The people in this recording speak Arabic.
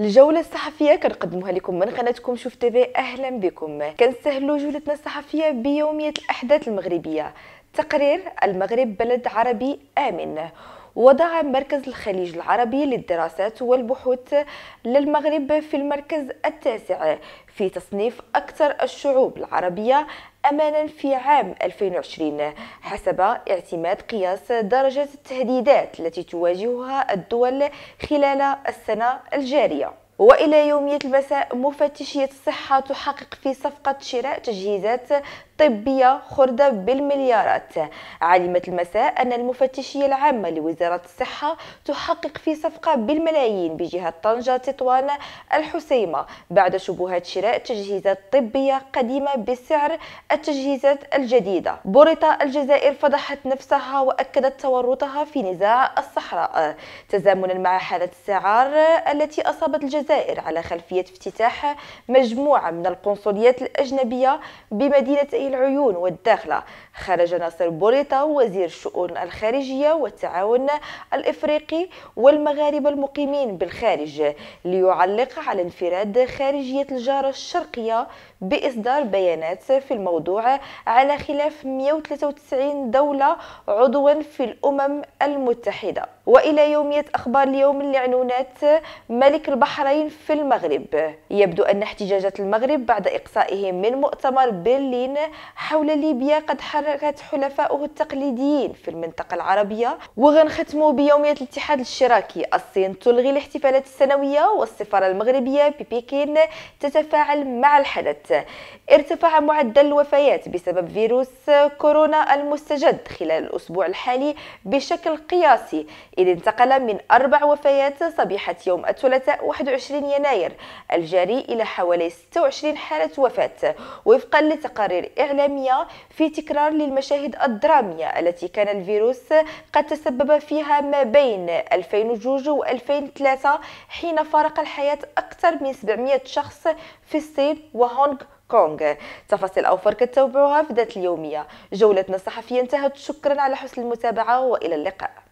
الجوله الصحفيه كنقدموها لكم من قناتكم شوف تيفي اهلا بكم كنسهلوا جولتنا الصحفيه بيوميه الاحداث المغربيه تقرير المغرب بلد عربي امن وضع مركز الخليج العربي للدراسات والبحوث للمغرب في المركز التاسع في تصنيف أكثر الشعوب العربية أمانا في عام 2020 حسب اعتماد قياس درجة التهديدات التي تواجهها الدول خلال السنة الجارية والى يوميه المساء مفتشيه الصحه تحقق في صفقه شراء تجهيزات طبية خردة بالمليارات علمت المساء أن المفتشية العامة لوزارة الصحة تحقق في صفقة بالملايين بجهة طنجة تطوان الحسيمة بعد شبهات شراء تجهيزات طبية قديمة بسعر التجهيزات الجديدة بورطة الجزائر فضحت نفسها وأكدت تورطها في نزاع الصحراء تزامنا مع حالة السعار التي أصابت الجزائر الجزائر على خلفية افتتاح مجموعة من القنصليات الأجنبية بمدينتي العيون والداخلة خرج ناصر بوريطة وزير الشؤون الخارجية والتعاون الإفريقي والمغاربة المقيمين بالخارج ليعلق على انفراد خارجية الجارة الشرقية بإصدار بيانات في الموضوع على خلاف 193 دولة عضوا في الأمم المتحدة وإلى يومية أخبار اليوم اللي عنونات ملك البحرين الصين في المغرب يبدو أن احتجاجات المغرب بعد إقصائه من مؤتمر برلين حول ليبيا قد حركت حلفائه التقليديين في المنطقة العربية وغنختموا بيومية الاتحاد الاشتراكي الصين تلغي الاحتفالات السنوية والسفارة المغربية ببكين تتفاعل مع الحدث ارتفع معدل الوفيات بسبب فيروس كورونا المستجد خلال الأسبوع الحالي بشكل قياسي إذ انتقل من أربع وفيات صبيحة يوم الثلاثاء 21 20 يناير الجاري إلى حوالي 26 حالة وفاة وفقا لتقارير إعلامية في تكرار للمشاهد الدرامية التي كان الفيروس قد تسبب فيها ما بين 2002 و 2003 حين فارق الحياة أكثر من 700 شخص في الصين وهونغ كونغ تفاصيل أوفر كتتابعوها في ذات اليومية جولتنا الصحفية انتهت شكرا على حسن المتابعة وإلى اللقاء